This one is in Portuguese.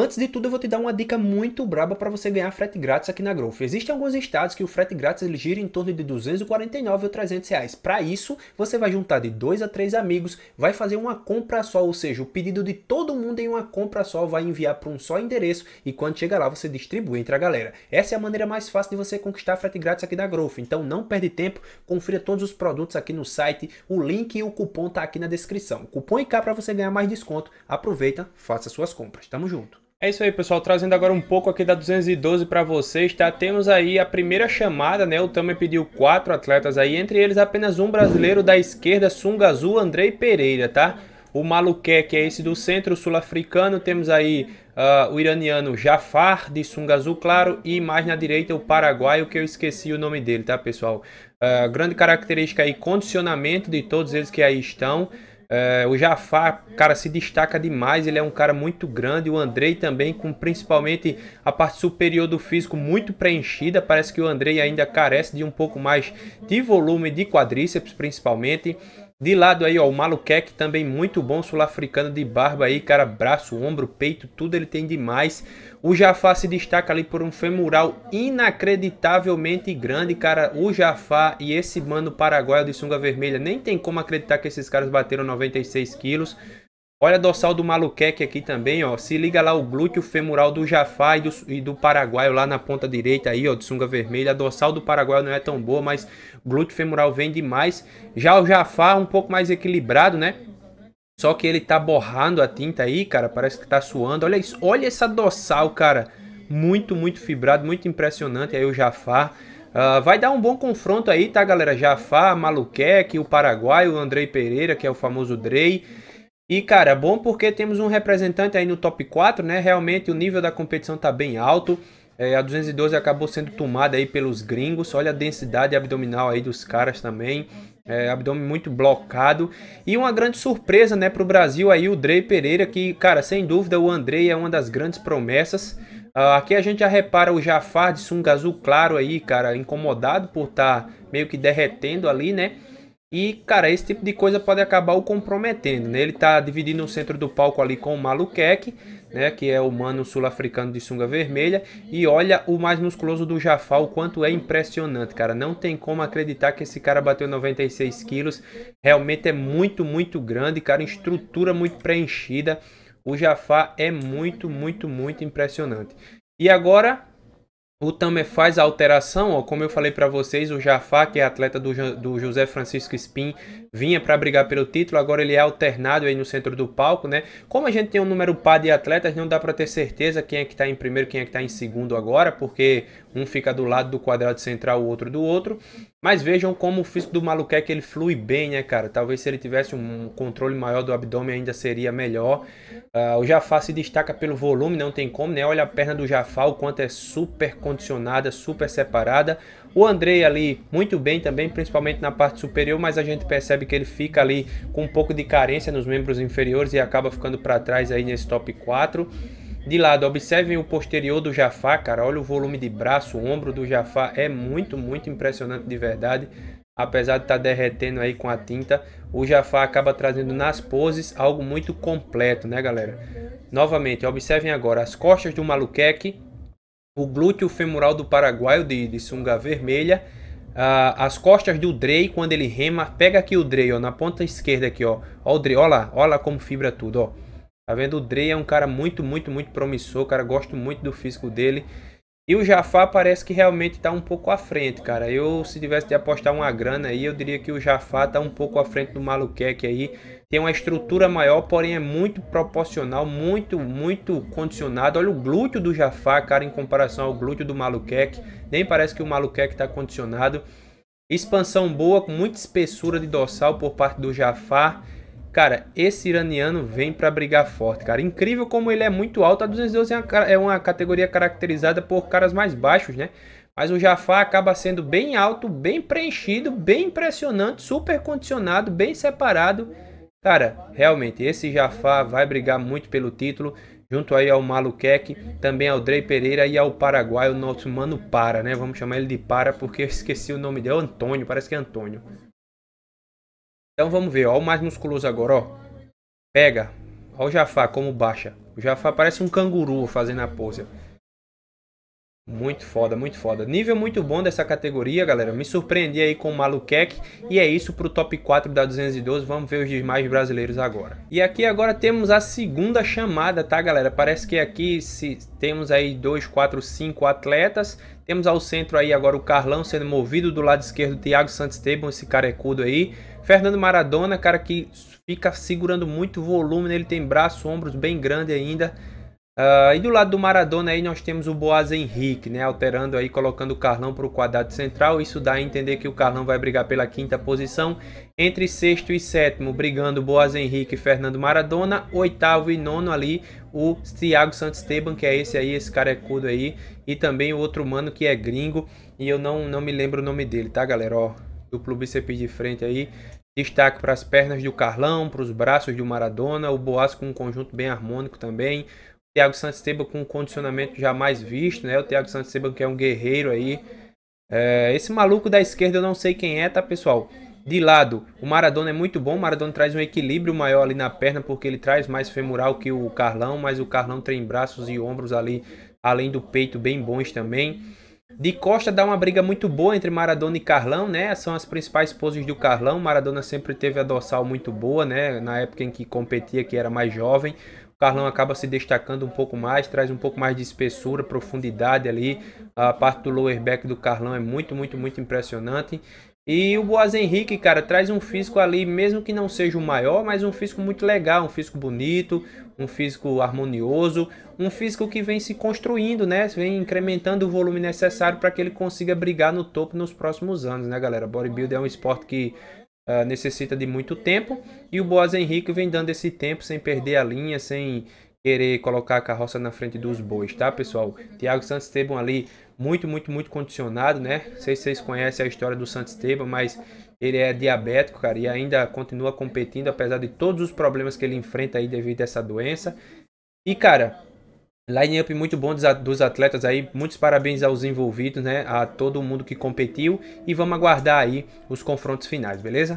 Antes de tudo, eu vou te dar uma dica muito braba para você ganhar frete grátis aqui na Growth. Existem alguns estados que o frete grátis ele gira em torno de 249 ou 300 reais. Para isso, você vai juntar de dois a três amigos, vai fazer uma compra só, ou seja, o pedido de todo mundo em uma compra só vai enviar para um só endereço e quando chega lá você distribui entre a galera. Essa é a maneira mais fácil de você conquistar frete grátis aqui da Growth. Então não perde tempo, confira todos os produtos aqui no site, o link e o cupom tá aqui na descrição. Cupom IK para você ganhar mais desconto. Aproveita, faça suas compras. Tamo junto. É isso aí, pessoal. Trazendo agora um pouco aqui da 212 para vocês, tá? Temos aí a primeira chamada, né? O Tamer pediu quatro atletas aí, entre eles apenas um brasileiro da esquerda, Sunga Azul, Andrei Pereira, tá? O maluque que é esse do centro sul-africano, temos aí uh, o iraniano Jafar, de Sunga Azul, claro, e mais na direita o paraguaio, que eu esqueci o nome dele, tá, pessoal? Uh, grande característica aí, condicionamento de todos eles que aí estão. É, o Jafar, cara, se destaca demais, ele é um cara muito grande. O Andrei também, com principalmente a parte superior do físico muito preenchida. Parece que o Andrei ainda carece de um pouco mais de volume de quadríceps, principalmente. De lado aí, ó, o Maluqueque também muito bom, sul-africano de barba aí, cara, braço, ombro, peito, tudo ele tem demais. O Jafar se destaca ali por um femoral inacreditavelmente grande, cara. O Jafar e esse mano paraguaio de sunga vermelha, nem tem como acreditar que esses caras bateram 96 quilos. Olha a dorsal do Maluqueque aqui também, ó. Se liga lá o glúteo femoral do Jafá e do, e do Paraguaio lá na ponta direita aí, ó, de sunga vermelha. A dorsal do Paraguaio não é tão boa, mas glúteo femoral vem demais. Já o Jafá um pouco mais equilibrado, né? Só que ele tá borrando a tinta aí, cara. Parece que tá suando. Olha isso, olha essa dorsal, cara. Muito, muito fibrado, muito impressionante aí o Jafá. Uh, vai dar um bom confronto aí, tá, galera? Jafá, Maluqueque, o Paraguaio, o Andrei Pereira, que é o famoso Drey. E, cara, é bom porque temos um representante aí no top 4, né? Realmente o nível da competição tá bem alto. É, a 212 acabou sendo tomada aí pelos gringos. Olha a densidade abdominal aí dos caras também. É, abdômen muito blocado. E uma grande surpresa, né, pro Brasil aí o Drey Pereira, que, cara, sem dúvida o Andrei é uma das grandes promessas. Uh, aqui a gente já repara o Jafar de sunga azul claro aí, cara, incomodado por estar tá meio que derretendo ali, né? E, cara, esse tipo de coisa pode acabar o comprometendo, né? Ele tá dividindo o centro do palco ali com o Maluqueque, né? Que é o mano sul-africano de sunga vermelha. E olha o mais musculoso do Jafal, o quanto é impressionante, cara. Não tem como acreditar que esse cara bateu 96 quilos. Realmente é muito, muito grande, cara. Estrutura muito preenchida. O Jafar é muito, muito, muito impressionante. E agora, o Tamer faz a alteração, ó, como eu falei para vocês, o Jafá, que é atleta do, do José Francisco Spin, vinha para brigar pelo título, agora ele é alternado aí no centro do palco, né? Como a gente tem um número par de atletas, não dá para ter certeza quem é que tá em primeiro, quem é que tá em segundo agora, porque um fica do lado do quadrado central, o outro do outro. Mas vejam como o físico do Maluquec é ele flui bem, né, cara? Talvez se ele tivesse um controle maior do abdômen ainda seria melhor. Uh, o Jafá se destaca pelo volume, não tem como, né? Olha a perna do Jafá, o quanto é super condicionada, super separada. O Andrei ali muito bem também, principalmente na parte superior, mas a gente percebe que ele fica ali com um pouco de carência nos membros inferiores e acaba ficando para trás aí nesse top 4. De lado, observem o posterior do Jafar, cara. Olha o volume de braço, o ombro do Jafar é muito, muito impressionante de verdade. Apesar de estar tá derretendo aí com a tinta, o Jafar acaba trazendo nas poses algo muito completo, né, galera? Novamente, observem agora as costas do Maluqueque, o glúteo femoral do paraguaio de, de sunga vermelha, uh, as costas do Drey quando ele rema. Pega aqui o Drey, ó, na ponta esquerda aqui, ó. Ó o Drey, ó lá, ó lá como fibra tudo, ó. Tá vendo? O Dre é um cara muito, muito, muito promissor, cara. Gosto muito do físico dele. E o Jafar parece que realmente tá um pouco à frente, cara. Eu, se tivesse de apostar uma grana aí, eu diria que o Jafar tá um pouco à frente do Maluqueque aí. Tem uma estrutura maior, porém é muito proporcional, muito, muito condicionado. Olha o glúteo do Jafar, cara, em comparação ao glúteo do Maluqueque. Nem parece que o Maluqueque tá condicionado. Expansão boa, com muita espessura de dorsal por parte do Jafar. Cara, esse iraniano vem para brigar forte, cara. Incrível como ele é muito alto. A 212 é, é uma categoria caracterizada por caras mais baixos, né? Mas o Jafar acaba sendo bem alto, bem preenchido, bem impressionante, super condicionado, bem separado. Cara, realmente, esse Jafar vai brigar muito pelo título. Junto aí ao Maluqueque, também ao Drey Pereira e ao Paraguai, o nosso mano Para, né? Vamos chamar ele de Para porque eu esqueci o nome dele. É Antônio, parece que é Antônio. Então vamos ver, ó, o mais musculoso agora, ó. Pega. Ó o Jafar como baixa. O Jafar parece um canguru fazendo a pose. Muito foda, muito foda. Nível muito bom dessa categoria, galera. Me surpreendi aí com o Maluquec. E é isso pro top 4 da 212. Vamos ver os demais brasileiros agora. E aqui agora temos a segunda chamada, tá, galera? Parece que aqui se temos aí 2, 4, 5 atletas. Temos ao centro aí agora o Carlão sendo movido do lado esquerdo, Thiago Santos Santisteban, esse carecudo aí. Fernando Maradona, cara que fica segurando muito volume, ele tem braço, ombros bem grande ainda. Uh, e do lado do Maradona aí nós temos o Boaz Henrique, né, alterando aí, colocando o Carlão para o quadrado central. Isso dá a entender que o Carlão vai brigar pela quinta posição. Entre sexto e sétimo, brigando Boaz Henrique e Fernando Maradona. Oitavo e nono ali, o Thiago Santisteban, que é esse aí, esse carecudo é aí. E também o outro mano que é gringo e eu não, não me lembro o nome dele, tá galera? Ó, do Clube CP de frente aí. Destaque para as pernas do Carlão, para os braços do Maradona. O Boaz com um conjunto bem harmônico também. Thiago Santisteban com um condicionamento jamais visto, né? O Thiago Santisteban que é um guerreiro aí. É, esse maluco da esquerda eu não sei quem é, tá, pessoal? De lado, o Maradona é muito bom. O Maradona traz um equilíbrio maior ali na perna, porque ele traz mais femoral que o Carlão, mas o Carlão tem braços e ombros ali, além do peito, bem bons também. De Costa dá uma briga muito boa entre Maradona e Carlão, né? São as principais poses do Carlão. Maradona sempre teve a dorsal muito boa, né? Na época em que competia, que era mais jovem. Carlão acaba se destacando um pouco mais, traz um pouco mais de espessura, profundidade ali. A parte do lower back do Carlão é muito, muito, muito impressionante. E o Boas Henrique, cara, traz um físico ali, mesmo que não seja o maior, mas um físico muito legal, um físico bonito, um físico harmonioso, um físico que vem se construindo, né? Vem incrementando o volume necessário para que ele consiga brigar no topo nos próximos anos, né, galera? Bodybuilding é um esporte que uh, necessita de muito tempo. E o Boas Henrique vem dando esse tempo sem perder a linha, sem querer colocar a carroça na frente dos bois, tá, pessoal? Thiago Santos Esteban ali muito, muito, muito condicionado, né? Não sei se vocês conhecem a história do Santos Esteban, mas ele é diabético, cara, e ainda continua competindo, apesar de todos os problemas que ele enfrenta aí devido a essa doença. E, cara, line-up muito bom dos atletas aí, muitos parabéns aos envolvidos, né? A todo mundo que competiu, e vamos aguardar aí os confrontos finais, beleza?